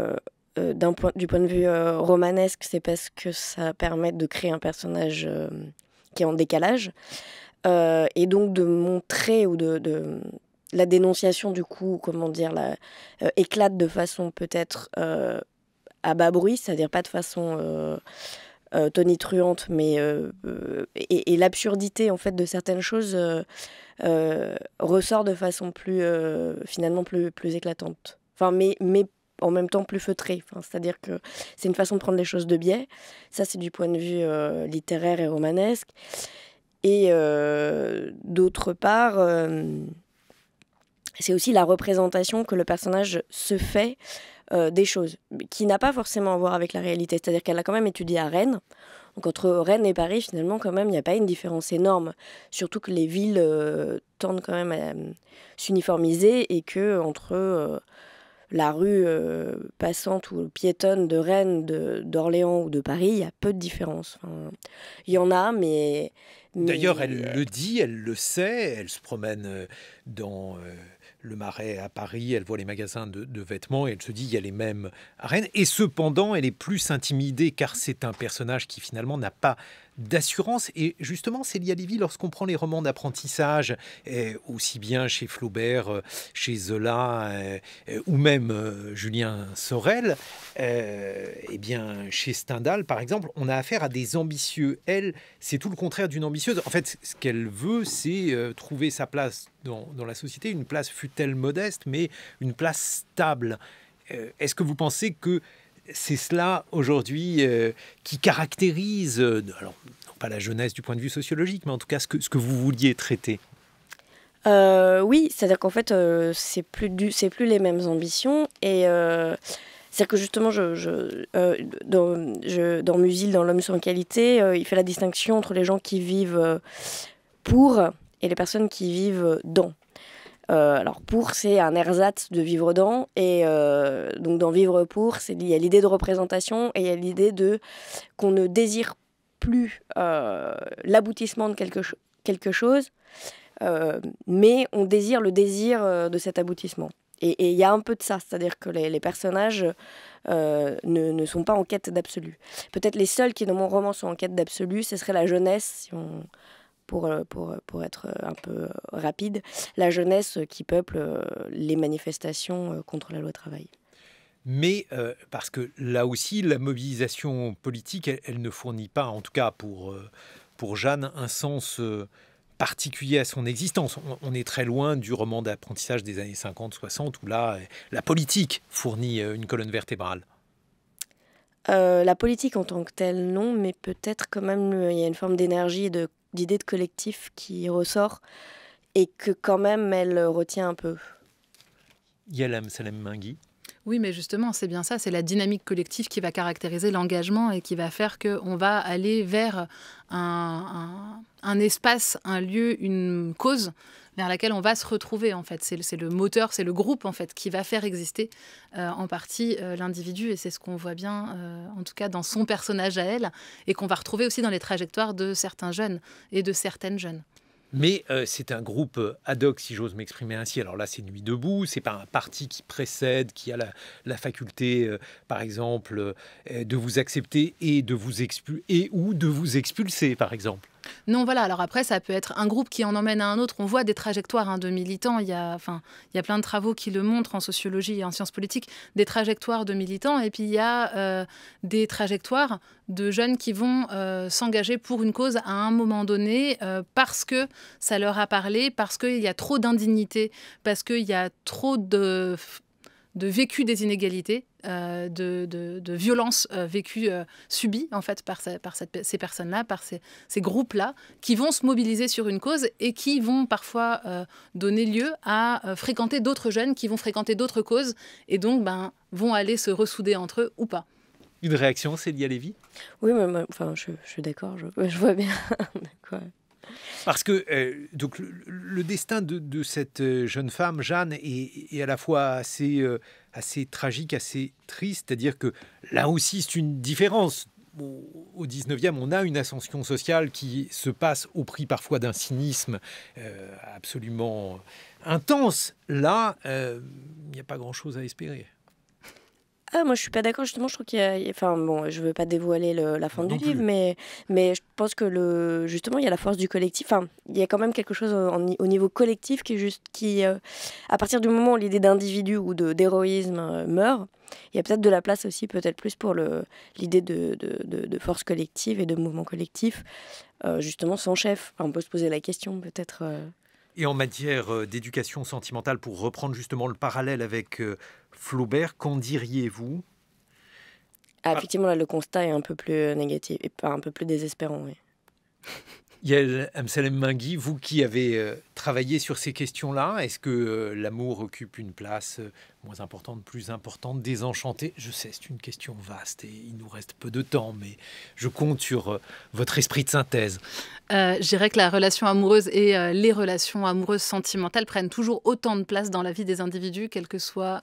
d'un point, du point de vue romanesque, c'est parce que ça permet de créer un personnage qui est en décalage et donc de montrer ou de, la dénonciation du coup, comment dire, euh, éclate de façon peut-être euh, à bas bruit, c'est-à-dire pas de façon euh, tonitruante, mais et, l'absurdité en fait de certaines choses ressort de façon plus finalement plus plus éclatante. Enfin, mais mais en même temps plus feutré. C'est-à-dire que c'est une façon de prendre les choses de biais. Ça, c'est du point de vue littéraire et romanesque. Et d'autre part, c'est aussi la représentation que le personnage se fait euh, des choses, qui n'a pas forcément à voir avec la réalité. C'est-à-dire qu'elle a quand même étudié à Rennes. Donc entre Rennes et Paris, finalement, quand même, il n'y a pas une différence énorme. Surtout que les villes euh, tendent quand même à euh, s'uniformiser et que entre la rue passante ou piétonne de Rennes, d'Orléans ou de Paris, il y a peu de différence. il y en a, mais... D'ailleurs, elle le dit, elle le sait, elle se promène dans le Marais à Paris, elle voit les magasins de, vêtements et elle se dit il y a les mêmes à Rennes. Et cependant, elle est plus intimidée car c'est un personnage qui finalement n'a pas d'assurance. Et justement, Célia Lévy, lorsqu'on prend les romans d'apprentissage, eh, aussi bien chez Flaubert, euh, chez Zola, euh, euh, ou même Julien Sorel, et eh bien, chez Stendhal, par exemple, on a affaire à des ambitieux. Elle, c'est tout le contraire d'une ambitieuse. En fait, ce qu'elle veut, c'est trouver sa place dans, dans la société, une place fut-elle modeste, mais une place stable. Est-ce que vous pensez que c'est cela aujourd'hui euh, qui caractérise, euh, pas la jeunesse du point de vue sociologique, mais en tout cas ce que, vous vouliez traiter euh, Oui, c'est-à-dire qu'en fait, c'est plus, c'est plus les mêmes ambitions. Et c'est-à-dire que justement, je, dans, je, dans, Musil, dans L'homme sans qualité, il fait la distinction entre les gens qui vivent pour et les personnes qui vivent dans. Euh, alors pour, c'est un ersatz de vivre dans, et euh, donc dans vivre pour, il y a l'idée de représentation et il y a l'idée de qu'on ne désire plus euh, l'aboutissement de quelque, quelque chose, mais on désire le désir de cet aboutissement. Et il y a un peu de ça, c'est-à-dire que les, personnages ne, ne, sont pas en quête d'absolu. Peut-être les seuls qui, dans mon roman, sont en quête d'absolu, ce serait la jeunesse, si on, euh, euh, pour, être euh, un peu rapide, la jeunesse qui peuple les manifestations contre la loi travail mais parce que là aussi, la mobilisation politique, elle, ne fournit pas, en tout cas pour, pour Jeanne, un sens particulier à son existence. On, est très loin du roman d'apprentissage des années 50-60, où là, la politique fournit une colonne vertébrale. la politique en tant que telle, non, mais peut-être quand même il y a une forme d'énergie et de d'idée de collectif qui ressort et que quand même elle retient un peu. Yalam Salem Mingui. Oui, mais justement, c'est bien ça, c'est la dynamique collective qui va caractériser l'engagement et qui va faire qu'on va aller vers un, un, espace, un lieu, une cause vers laquelle on va se retrouver en fait. C'est le moteur, c'est le groupe en fait qui va faire exister euh, en partie euh, l'individu et c'est ce qu'on voit bien euh, en tout cas dans son personnage à elle et qu'on va retrouver aussi dans les trajectoires de certains jeunes et de certaines jeunes. Mais c'est un groupe ad hoc, si j'ose m'exprimer ainsi. Alors là, c'est Nuit debout, c'est pas un parti qui précède, qui a la, faculté, par exemple, de vous accepter et de vous et ou de vous expulser, par exemple. Non, voilà. Alors après, ça peut être un groupe qui en emmène à un autre. On voit des trajectoires hein, de militants. Il y, a, enfin, il y a plein de travaux qui le montrent en sociologie et en sciences politiques, des trajectoires de militants. Et puis, il y a euh, des trajectoires de jeunes qui vont euh, s'engager pour une cause à un moment donné euh, parce que ça leur a parlé, parce qu'il y a trop d'indignité, parce qu'il y a trop de de vécu des inégalités, euh, de, de, de violences euh, vécues, euh, subies en fait par, par ces personnes-là, par ces, groupes-là, qui vont se mobiliser sur une cause et qui vont parfois donner lieu à fréquenter d'autres jeunes, qui vont fréquenter d'autres causes et donc ben, vont aller se ressouder entre eux ou pas. Une réaction, Célia Lévy Oui, enfin, je, suis d'accord, je, vois bien. Parce que euh, donc, le, destin de, cette euh, jeune femme, Jeanne, est, à la fois assez, euh, assez tragique, assez triste. C'est-à-dire que là aussi, c'est une différence. Au, 19e, on a une ascension sociale qui se passe au prix parfois d'un cynisme absolument intense. Là, il n'y a pas grand-chose à espérer. Ah, moi, je suis pas d'accord, justement. Je trouve qu'il y Enfin, bon, je veux pas dévoiler la fin du livre, mais, mais je pense que le, justement, il y a la force du collectif. Enfin, il y a quand même quelque chose au niveau collectif qui, juste, qui euh, à partir du moment où l'idée d'individu ou d'héroïsme euh, meurt, il y a peut-être de la place aussi, peut-être plus pour l'idée de, de, de, force collective et de mouvement collectif, euh, justement, sans chef. on peut se poser la question, peut-être. Et en matière d'éducation sentimentale, pour reprendre justement le parallèle avec Flaubert, qu'en diriez-vous ah, Effectivement, là, le constat est un peu plus euh, négatif, et un peu plus désespérant. Oui. Yael Amsalem vous qui avez euh, travaillé sur ces questions-là, est-ce que euh, l'amour occupe une place moins importante, plus importante, désenchantée Je sais, c'est une question vaste et il nous reste peu de temps, mais je compte sur euh, votre esprit de synthèse. Euh, je dirais que la relation amoureuse et euh, les relations amoureuses sentimentales prennent toujours autant de place dans la vie des individus, quelles que soient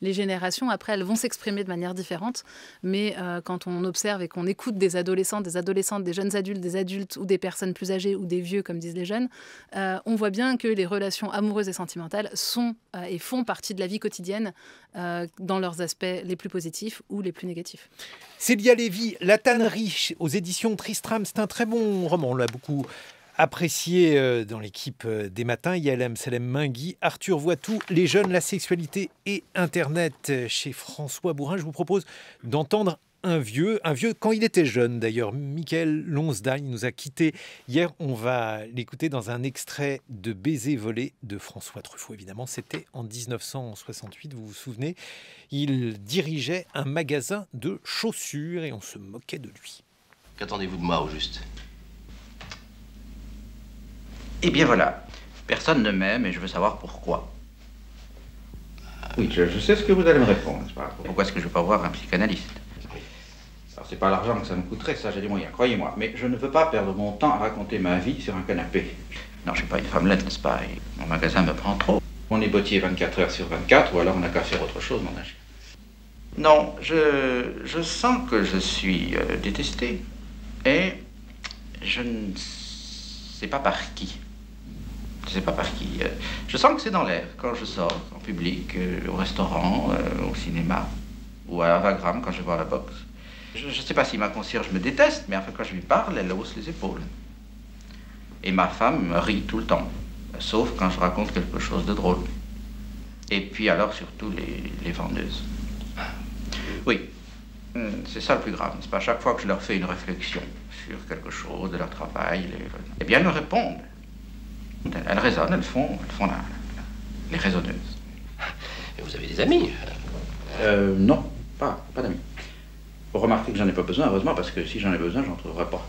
les générations. Après, elles vont s'exprimer de manière différente, mais quand on observe et qu'on écoute des adolescents, des adolescentes, des jeunes adultes, des adultes ou des personnes plus âgées ou des vieux, comme disent les jeunes, on voit bien que les relations amoureuses et sentimentales sont et font partie de la vie quotidienne euh, dans leurs aspects les plus positifs ou les plus négatifs. Célia Lévy, La tannerie aux éditions Tristram, c'est un très bon roman, on l'a beaucoup apprécié euh, dans l'équipe euh, des matins. Yalem Salem Mingui, Arthur Voitou, Les jeunes, la sexualité et Internet chez François Bourrin. Je vous propose d'entendre un vieux, un vieux quand il était jeune d'ailleurs. Michael Lonsdale nous a quittés hier. On va l'écouter dans un extrait de Baiser volé de François Truffaut. Évidemment, c'était en 1968, vous vous souvenez. Il dirigeait un magasin de chaussures et on se moquait de lui. Qu'attendez-vous de moi au juste Eh bien voilà, personne ne m'aime et je veux savoir pourquoi. Oui, je, sais ce que vous allez me répondre. Pourquoi est-ce que je ne vais pas voir un psychanalyste c'est pas l'argent que ça me coûterait, ça j'ai des moyens, croyez-moi. Mais je ne veux pas perdre mon temps à raconter ma vie sur un canapé. Non, je suis pas une femmelette, n'est-ce pas Mon magasin me prend trop. On est bottier 24 heures sur 24, ou alors on n'a qu'à faire autre chose, mon âge. Non, je, sens que je suis euh, détesté. Et je ne sais pas par qui. Je ne sais pas par qui. Euh. je sens que c'est dans l'air quand je sors, en public, euh, au restaurant, au cinéma, ou à Vagram quand je vois la boxe. Je ne sais pas si ma concierge me déteste, mais enfin, quand je lui parle, elle hausse les épaules. Et ma femme rit tout le temps, sauf quand je raconte quelque chose de drôle. Et puis alors, surtout, les, vendeuses. Oui, hum, c'est ça le plus grave, C'est pas Chaque fois que je leur fais une réflexion sur quelque chose de leur travail, eh bien, elles me répondent. Elles, raisonnent, elles font, elles font la, les raisonneuses. Et vous avez des amis euh, Non, pas, pas d'amis. Remarquez que j'en ai pas besoin, heureusement, parce que si j'en ai besoin, j'en trouverai pas.